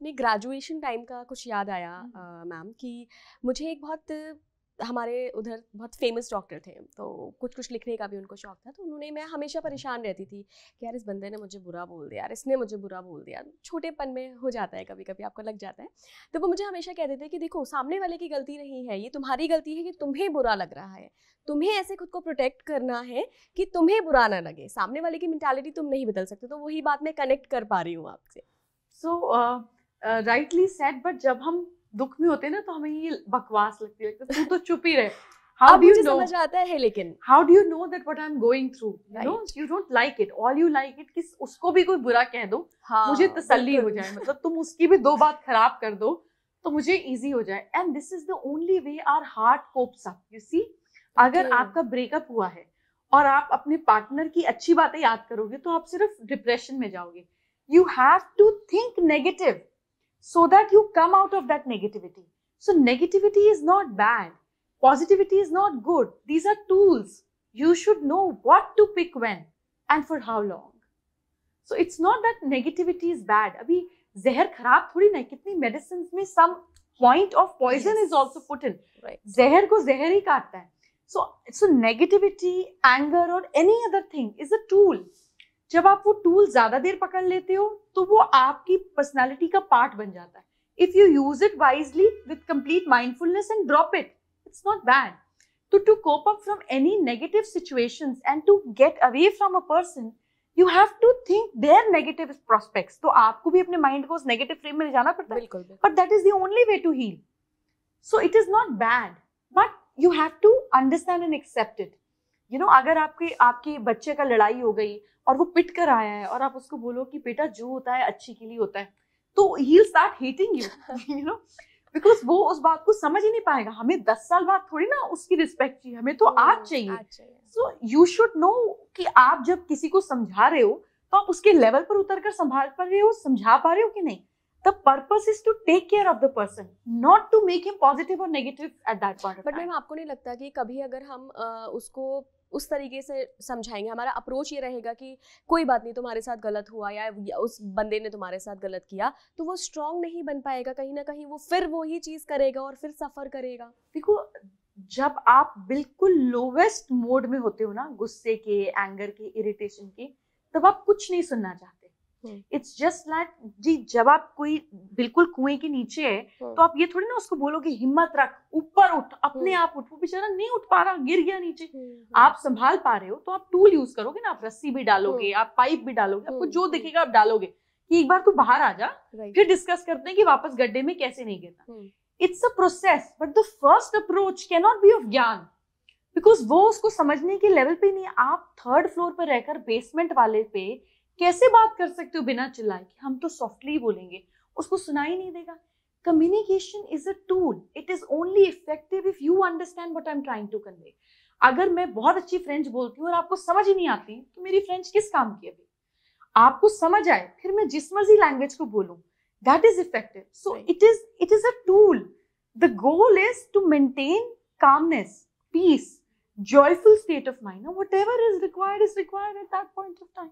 अपने graduation time का कुछ याद आया मैम हम्म। कि मुझे एक बहुत हमारे उधर बहुत फेमस डॉक्टर थे तो कुछ कुछ लिखने का भी उनको शौक था तो उन्होंने मैं हमेशा हम्म। परेशान रहती थी कि यार इस बंदे ने मुझे बुरा बोल दिया यार इसने मुझे बुरा बोल दिया छोटेपन में हो जाता है कभी कभी आपको लग जाता है तो वो मुझे हमेशा कहते थे कि देखो सामने वाले की गलती नहीं है ये तुम्हारी गलती है कि तुम्हें बुरा लग रहा है तुम्हें ऐसे खुद को प्रोटेक्ट करना है कि तुम्हें बुरा ना लगे सामने वाले की मैंटेलिटी तुम नहीं बदल सकते तो वही बात मैं कनेक्ट कर पा रही हूँ आपसे so so, uh... rightly set but जब हम दुख में होते हैं ना तो हमें ये बकवास लगती है तू तो चुप ही रहे हाउ डू यू know समझ आता है लेकिन how do you know that what I am going through you know you don't like it all you like it कि उसको भी कोई बुरा कह दो हाँ, मुझे तसल्ली हो जाए मतलब तुम उसकी भी दो बात खराब कर दो तो मुझे इजी हो जाए and this is the only way our heart copes up you see अगर आपका ब्रेकअप हुआ है और आप अपने पार्टनर की अच्छी बातें याद करोगे तो आप सिर्फ डिप्रेशन में जाओगे you have to think negative so that you come out of that negativity. So, negativity is not bad, positivity is not good. These are tools. You should know what to pick when and for how long. So, it's not that negativity is bad. Abhi, जहर खराब थोड़ी ना कितनी medicine में सम of poison is also put in. Right. जहर को जहर ही काटता है So so negativity, anger, or any other thing is a tool. जब आप वो टूल ज्यादा देर पकड़ लेते हो तो वो आपकी पर्सनैलिटी का पार्ट बन जाता है if you use it wisely with complete mindfulness and drop it it's not bad तो to cope up from any negative situation and to get away from a person you have to think their negative prospects तो आपको भी अपने mind को उस negative frame में ले जाना पड़ता है बिल्कुल but that is the only way to heal so it is not bad but you have to understand and accept it you know अगर आपके आपके बच्चे का लड़ाई हो गई और वो पिट कर आया है और आप उसको बोलो कि बेटा जो होता है अच्छी के लिए होता है तो ही start hating you you know because वो उस बात को समझ ही नहीं पाएगा हमें दस साल बाद थोड़ी ना उसकी रिस्पेक्ट चाहिए हमें तो आज चाहिए सो यू शुड नो कि आप जब किसी को समझा रहे हो तो आप उसके लेवल पर उतर कर संभाल पा रहे हो समझा पा रहे हो कि नहीं the purpose is to take care of the person not to make him positive or negative at that point but ma'am आपको नहीं लगता कि कभी अगर हम uh, उसको उस तरीके से समझाएंगे हमारा अप्रोच ये रहेगा कि कोई बात नहीं तुम्हारे साथ गलत हुआ या उस बंदे ने तुम्हारे साथ गलत किया तो वो स्ट्रांग नहीं बन पाएगा कहीं ना कहीं वो फिर वही चीज़ करेगा और फिर सफ़र करेगा देखो जब आप बिल्कुल लोवेस्ट मोड में होते हो ना गुस्से के एंगर के इरिटेशन के तब आप कुछ नहीं सुनना चाहते इट्स जस्ट लाइक जी जब आप कोई बिल्कुल कुएं के नीचे है हम्म। तो आप ये थोड़ी ना उसको बोलोगे हिम्मत रख ऊपर उठ अपने हम्म। आप उठ वो बेचारा नहीं उठ पा रहा गिर गया नीचे हम्म, आप संभाल पा रहे हो तो आप टूल यूज करोगे ना आप रस्सी भी डालोगे आप पाइप भी डालोगे आपको जो दिखेगा आप डालोगे कि एक बार तू बाहर आ जा फिर डिस्कस करते हैं कि वापस गड्ढे में कैसे नहीं गिरना it's a process but the first approach can not be of ज्ञान बिकॉज वो उसको समझने के लेवल पे नहीं आप थर्ड फ्लोर पर रहकर बेसमेंट वाले पे कैसे बात कर सकते हो बिना चिल्लाए कि हम तो सॉफ्टली बोलेंगे उसको सुनाई नहीं देगा communication is a tool it is only effective if you understand what I am trying to convey अगर मैं बहुत अच्छी फ्रेंच बोलती हूँ और आपको समझ ही नहीं आती तो मेरी फ्रेंच किस काम की अभी आपको समझ आए फिर मैं जिस मर्जी लैंग्वेज को बोलूँ that is effective so it is it is a tool the goal is to maintain calmness peace joyful state of mind or whatever is required is required at that point of time